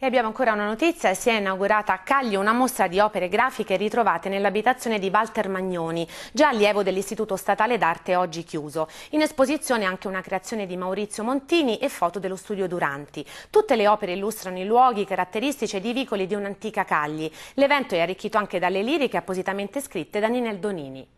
E abbiamo ancora una notizia, si è inaugurata a Cagli una mostra di opere grafiche ritrovate nell'abitazione di Walter Magnoni, già allievo dell'Istituto Statale d'Arte oggi chiuso. In esposizione anche una creazione di Maurizio Montini e foto dello studio Duranti. Tutte le opere illustrano i luoghi, caratteristici ed i vicoli di un'antica Cagli. L'evento è arricchito anche dalle liriche appositamente scritte da Ninel Donini.